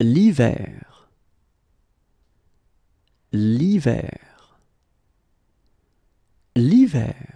l'hiver l'hiver l'hiver